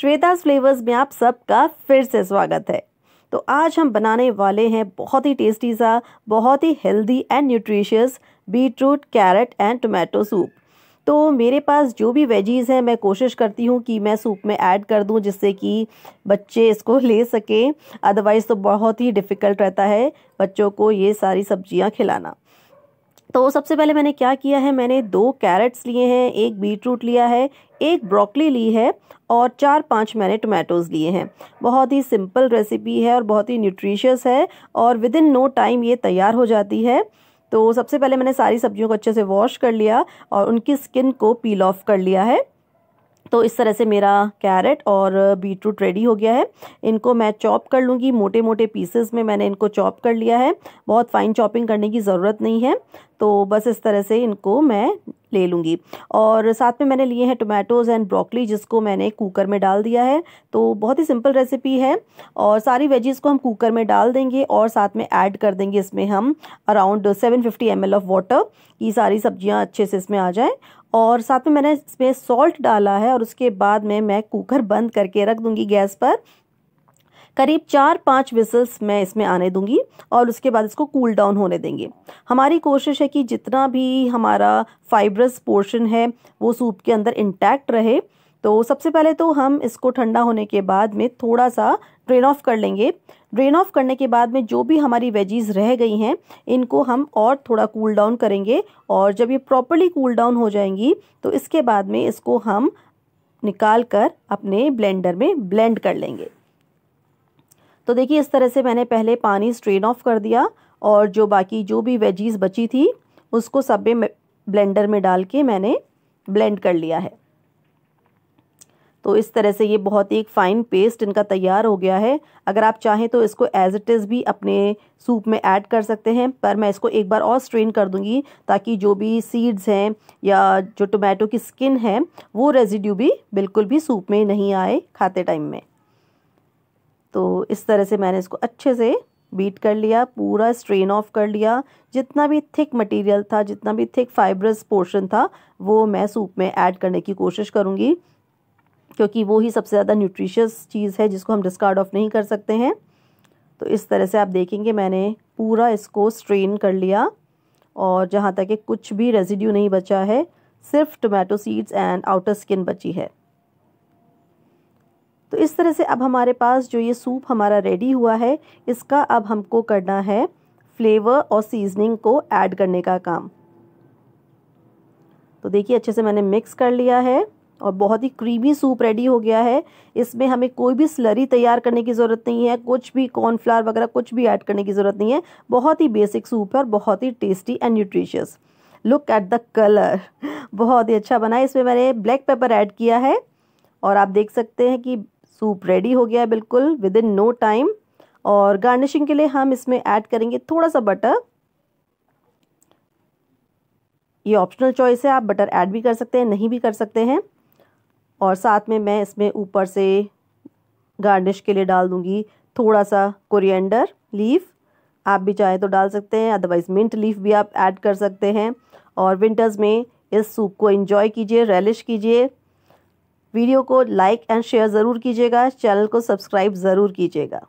Shweta flavours में आप सबका फिर से स्वागत है तो आज हम बनाने वाले हैं बहुत ही टेस्टी सा बहुत ही healthy and nutritious beetroot carrot and tomato soup तो मेरे पास जो भी वेजीज़ हैं मैं कोशिश करती हूँ कि मैं सूप में ऐड कर दूँ जिससे कि बच्चे इसको ले सकें अदरवाइज़ तो बहुत ही डिफ़िकल्ट रहता है बच्चों को ये सारी सब्जियाँ खिलाना तो सबसे पहले मैंने क्या किया है मैंने दो कैरेट्स लिए हैं एक बीटरूट लिया है एक ब्रोकली ली है और चार पाँच मैंने टोमेटोज़ लिए हैं बहुत ही सिंपल रेसिपी है और बहुत ही न्यूट्रिशियस है और विद इन नो टाइम ये तैयार हो जाती है तो सबसे पहले मैंने सारी सब्जियों को अच्छे से वॉश कर लिया और उनकी स्किन को पील ऑफ कर लिया है तो इस तरह से मेरा कैरेट और बीटरूट रेडी हो गया है इनको मैं चॉप कर लूँगी मोटे मोटे पीसेस में मैंने इनको चॉप कर लिया है बहुत फाइन चॉपिंग करने की ज़रूरत नहीं है तो बस इस तरह से इनको मैं ले लूँगी और साथ में मैंने लिए हैं टोमेटोज़ एंड ब्रोकली जिसको मैंने कुकर में डाल दिया है तो बहुत ही सिंपल रेसिपी है और सारी वेजीज़ को हम कुकर में डाल देंगे और साथ में ऐड कर देंगे इसमें हम around 750 M L of water ये सारी सब्जियां अच्छे से इसमें आ जाएं और साथ में मैंने इसमें सॉल्ट डाला है और उसके बाद में मैं कुकर बंद करके रख दूँगी गैस पर करीब चार पाँच विसल्स मैं इसमें आने दूंगी और उसके बाद इसको कूल डाउन होने देंगे हमारी कोशिश है कि जितना भी हमारा फाइब्रस पोर्शन है वो सूप के अंदर इंटैक्ट रहे तो सबसे पहले तो हम इसको ठंडा होने के बाद में थोड़ा सा ड्रेन ऑफ कर लेंगे ड्रेन ऑफ करने के बाद में जो भी हमारी वेजीज रह गई हैं इनको हम और थोड़ा कूल cool डाउन करेंगे और जब ये प्रॉपरली कूल डाउन हो जाएंगी तो इसके बाद में इसको हम निकाल कर अपने ब्लेंडर में ब्लेंड कर लेंगे तो देखिए इस तरह से मैंने पहले पानी स्ट्रेन ऑफ कर दिया और जो बाकी जो भी वेजीज बची थी उसको सब में ब्लेंडर में डाल के मैंने ब्लेंड कर लिया है तो इस तरह से ये बहुत ही एक फ़ाइन पेस्ट इनका तैयार हो गया है अगर आप चाहें तो इसको एज़ इट इज़ भी अपने सूप में ऐड कर सकते हैं पर मैं इसको एक बार और स्ट्रेन कर दूंगी ताकि जो भी सीड्स हैं या जो टोमेटो की स्किन है वो रेजिड्यू भी बिल्कुल भी सूप में नहीं आए खाते टाइम में तो इस तरह से मैंने इसको अच्छे से बीट कर लिया पूरा स्ट्रेन ऑफ कर लिया जितना भी थिक मटेरियल था जितना भी थिक फाइब्रस पोर्शन था वो मैं सूप में ऐड करने की कोशिश करूँगी क्योंकि वो ही सबसे ज़्यादा न्यूट्रिशियस चीज़ है जिसको हम डिस्कार्ड ऑफ नहीं कर सकते हैं तो इस तरह से आप देखेंगे मैंने पूरा इसको स्ट्रेन कर लिया और जहाँ तक कि कुछ भी रेजिड्यू नहीं बचा है सिर्फ tomato seeds and outer skin बची है तो इस तरह से अब हमारे पास जो ये सूप हमारा रेडी हुआ है इसका अब हमको करना है फ्लेवर और सीजनिंग को ऐड करने का काम तो देखिए अच्छे से मैंने मिक्स कर लिया है और बहुत ही क्रीमी सूप रेडी हो गया है इसमें हमें कोई भी स्लरी तैयार करने की ज़रूरत नहीं है कुछ भी कॉर्नफ्लावर वगैरह कुछ भी ऐड करने की ज़रूरत नहीं है बहुत ही बेसिक सूप है और बहुत ही tasty and nutritious look at the colour बहुत ही अच्छा बना है इसमें मैंने ब्लैक पेपर ऐड किया है और आप देख सकते हैं कि सूप रेडी हो गया है बिल्कुल विद इन नो टाइम और गार्निशिंग के लिए हम इसमें ऐड करेंगे थोड़ा सा बटर ये ऑप्शनल चॉइस है आप बटर ऐड भी कर सकते हैं नहीं भी कर सकते हैं और साथ में मैं इसमें ऊपर से गार्निश के लिए डाल दूँगी थोड़ा सा कोरिएंडर लीफ आप भी चाहें तो डाल सकते हैं अदरवाइज़ मिंट लीफ भी आप ऐड कर सकते हैं और विंटर्स में इस सूप को इन्जॉय कीजिए रेलिश कीजिए वीडियो को लाइक एंड शेयर ज़रूर कीजिएगा चैनल को सब्सक्राइब ज़रूर कीजिएगा